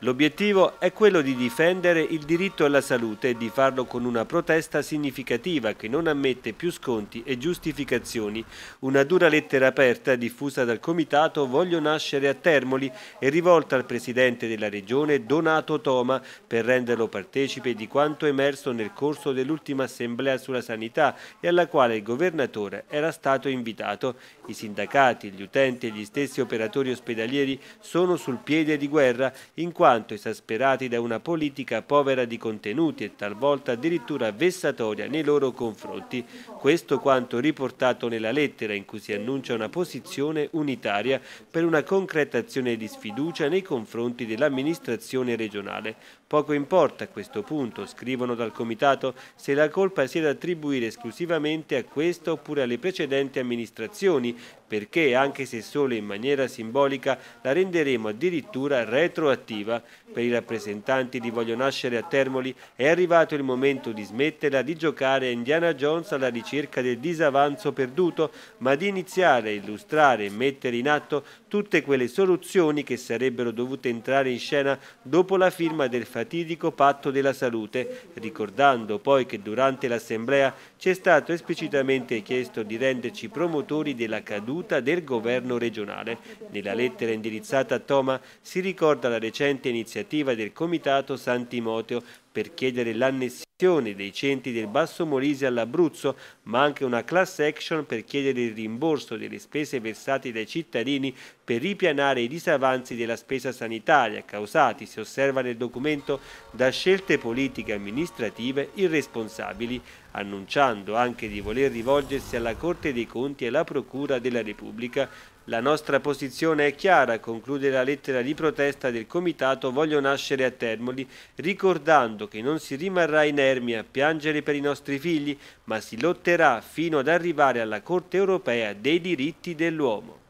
L'obiettivo è quello di difendere il diritto alla salute e di farlo con una protesta significativa che non ammette più sconti e giustificazioni. Una dura lettera aperta diffusa dal Comitato Voglio nascere a Termoli e rivolta al Presidente della Regione Donato Toma per renderlo partecipe di quanto emerso nel corso dell'ultima assemblea sulla sanità e alla quale il Governatore era stato invitato. I sindacati, gli utenti e gli stessi operatori ospedalieri sono sul piede di guerra in quanto soltanto esasperati da una politica povera di contenuti e talvolta addirittura vessatoria nei loro confronti. Questo quanto riportato nella lettera in cui si annuncia una posizione unitaria per una concreta azione di sfiducia nei confronti dell'amministrazione regionale. Poco importa a questo punto, scrivono dal Comitato, se la colpa sia da attribuire esclusivamente a questa oppure alle precedenti amministrazioni perché, anche se solo in maniera simbolica, la renderemo addirittura retroattiva. Per i rappresentanti di Voglio Nascere a Termoli è arrivato il momento di smetterla di giocare a Indiana Jones alla ricerca del disavanzo perduto, ma di iniziare a illustrare e mettere in atto tutte quelle soluzioni che sarebbero dovute entrare in scena dopo la firma del fatidico patto della salute, ricordando poi che durante l'assemblea ci è stato esplicitamente chiesto di renderci promotori della caduta voluta del governo regionale. Nella lettera indirizzata a Toma si ricorda la recente iniziativa del Comitato San Timoteo per chiedere l'annessione dei centri del Basso Molise all'Abruzzo, ma anche una class action per chiedere il rimborso delle spese versate dai cittadini per ripianare i disavanzi della spesa sanitaria causati, si osserva nel documento, da scelte politiche amministrative irresponsabili, annunciando anche di voler rivolgersi alla Corte dei Conti e alla Procura della Repubblica la nostra posizione è chiara, conclude la lettera di protesta del comitato Voglio nascere a Termoli, ricordando che non si rimarrà inermi a piangere per i nostri figli, ma si lotterà fino ad arrivare alla Corte europea dei diritti dell'uomo.